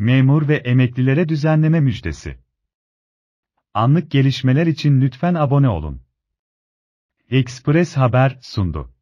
memur ve emeklilere düzenleme müjdesi. Anlık gelişmeler için lütfen abone olun. Express Haber sundu.